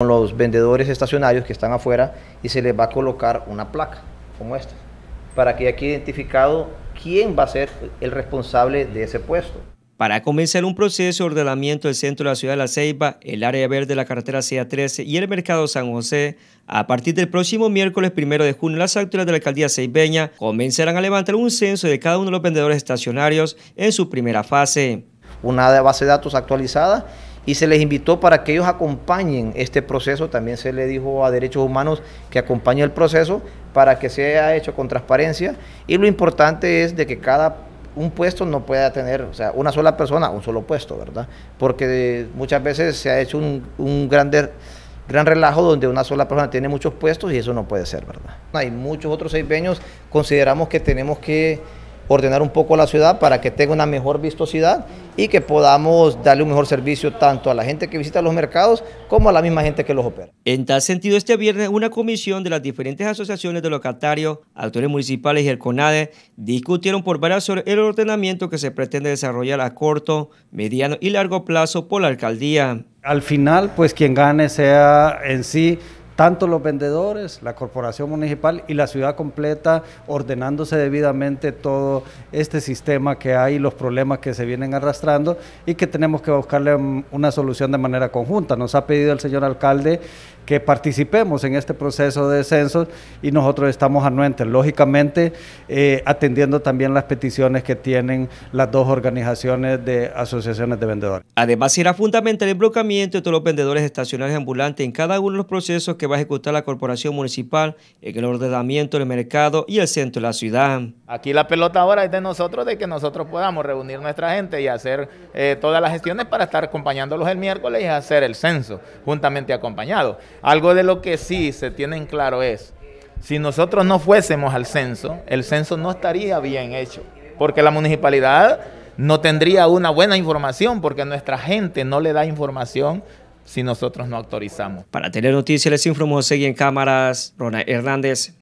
con los vendedores estacionarios que están afuera y se les va a colocar una placa como esta, para que aquí identificado quién va a ser el responsable de ese puesto. Para comenzar un proceso de ordenamiento del centro de la ciudad de La Ceiba, el área verde de la carretera CA13 y el mercado San José, a partir del próximo miércoles 1 de junio, las autoridades de la alcaldía ceibeña comenzarán a levantar un censo de cada uno de los vendedores estacionarios en su primera fase. Una base de datos actualizada y se les invitó para que ellos acompañen este proceso. También se le dijo a Derechos Humanos que acompañe el proceso para que sea hecho con transparencia. Y lo importante es de que cada un puesto no pueda tener, o sea, una sola persona, un solo puesto, ¿verdad? Porque muchas veces se ha hecho un, grande, gran relajo donde una sola persona tiene muchos puestos y eso no puede ser, ¿verdad? Hay muchos otros seis veños, consideramos que tenemos que ordenar un poco la ciudad para que tenga una mejor vistosidad y que podamos darle un mejor servicio tanto a la gente que visita los mercados como a la misma gente que los opera. En tal sentido, este viernes una comisión de las diferentes asociaciones de locatarios, actores municipales y el CONADE discutieron por varias horas el ordenamiento que se pretende desarrollar a corto, mediano y largo plazo por la alcaldía. Al final, pues quien gane sea en sí tanto los vendedores, la corporación municipal y la ciudad completa ordenándose debidamente todo este sistema que hay, los problemas que se vienen arrastrando y que tenemos que buscarle mm, una solución de manera conjunta. Nos ha pedido el señor alcalde que participemos en este proceso de censo y nosotros estamos anuentes, lógicamente eh, atendiendo también las peticiones que tienen las dos organizaciones de asociaciones de vendedores. Además, será fundamental el bloqueamiento de todos los vendedores estacionales ambulantes en cada uno de los procesos que va a ejecutar la corporación municipal en el ordenamiento del mercado y el centro de la ciudad. Aquí la pelota ahora es de nosotros, de que nosotros podamos reunir nuestra gente y hacer eh, todas las gestiones para estar acompañándolos el miércoles y hacer el censo juntamente acompañado algo de lo que sí se tienen claro es, si nosotros no fuésemos al censo, el censo no estaría bien hecho, porque la municipalidad no tendría una buena información, porque nuestra gente no le da información si nosotros no autorizamos. Para tener noticias les informo, seguí en cámaras Rona Hernández.